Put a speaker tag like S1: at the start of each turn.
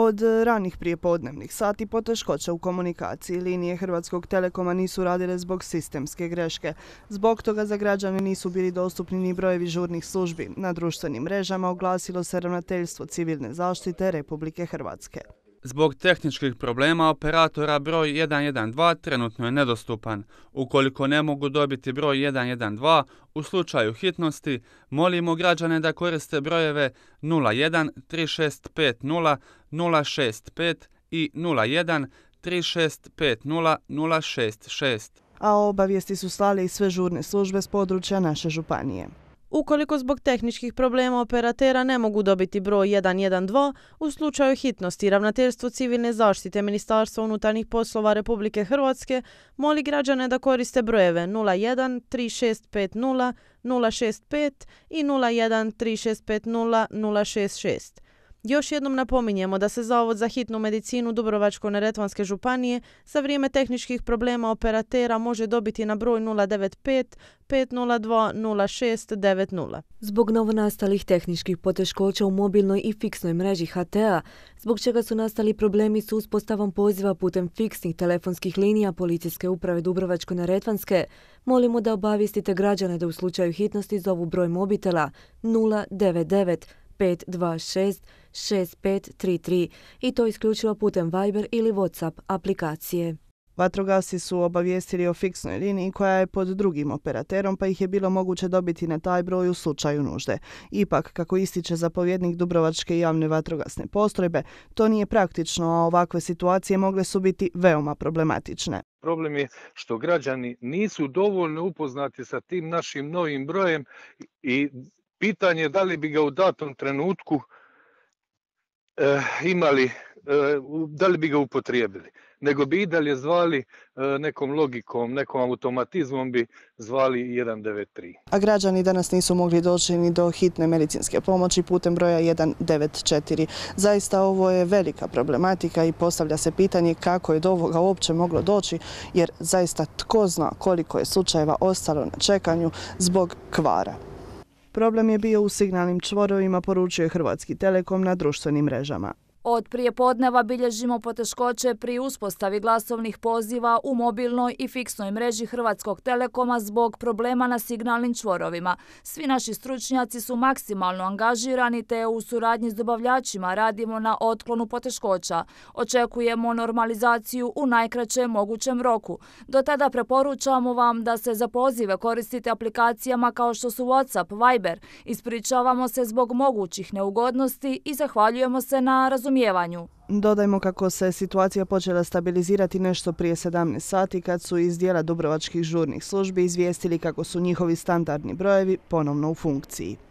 S1: Od e, ranih prijepodnevnih sati poteškoća u komunikaciji linije Hrvatskog telekoma nisu radile zbog sistemske greške. Zbog toga za građane nisu bili dostupni ni brojevi žurnih službi. Na društvenim mrežama oglasilo se ravnateljstvo civilne zaštite Republike Hrvatske.
S2: Zbog tehničkih problema operatora broj 112 trenutno je nedostupan. Ukoliko ne mogu dobiti broj 112, u slučaju hitnosti molimo građane da koriste brojeve 01 3650 065 i 01 3650 066.
S1: A obavijesti su slali i sve žurne službe s područja naše županije.
S3: Ukoliko zbog tehničkih problema operatera ne mogu dobiti broj 112, u slučaju hitnosti Ravnateljstvo civilne zaštite Ministarstva unutarnjih poslova Republike Hrvatske moli građane da koriste brojeve 01 3650 065 i 01 3650 066. Još jednom napominjemo da se Zavod za hitnu medicinu Dubrovačko-Neretvanske županije za vrijeme tehničkih problema operatera može dobiti na broj 095 502 0690.
S4: Zbog novonastalih tehničkih poteškoća u mobilnoj i fiksnoj mreži HTA, zbog čega su nastali problemi s uspostavom poziva putem fiksnih telefonskih linija Policijske uprave Dubrovačko-Neretvanske, molimo da obavistite građane da u slučaju hitnosti zovu broj mobitela 099 526
S1: 6533 i to isključivo putem Viber ili WhatsApp aplikacije. Vatrogasci su obavijestili o fiksnoj liniji koja je pod drugim operaterom pa ih je bilo moguće dobiti na taj broj u slučaju nužde. Ipak, kako ističe zapovjednik Dubrovačke javne vatrogasne postrojbe, to nije praktično, a ovakve situacije mogle su biti veoma problematične.
S5: Problem je što građani nisu dovoljno upoznati sa tim našim novim brojem i Pitanje da li bi ga u datom trenutku eh, imali, eh, da li bi ga upotrijebili. Nego bi i dalje zvali eh, nekom logikom, nekom automatizmom bi zvali 193.
S1: A građani danas nisu mogli doći ni do hitne medicinske pomoći putem broja 194. Zaista ovo je velika problematika i postavlja se pitanje kako je do ovoga uopće moglo doći, jer zaista tko zna koliko je slučajeva ostalo na čekanju zbog kvara. Problem je bio u signalnim čvorovima, poručuje Hrvatski Telekom na društvenim mrežama.
S6: Od podneva bilježimo poteškoće pri uspostavi glasovnih poziva u mobilnoj i fiksnoj mreži Hrvatskog telekoma zbog problema na signalnim čvorovima. Svi naši stručnjaci su maksimalno angažirani te u suradnji s dobavljačima radimo na otklonu poteškoća. Očekujemo normalizaciju u najkraćem mogućem roku. Do tada preporučamo vam da se za pozive koristite aplikacijama kao što su WhatsApp, Viber. Ispričavamo se zbog mogućih neugodnosti i zahvaljujemo se na razumijenju razumijevanju.
S1: Dodajmo kako se situacija počela stabilizirati nešto prije 17 sati kad su iz dijela Dubrovačkih žurnih službi izvijestili kako su njihovi standardni brojevi ponovno u funkciji.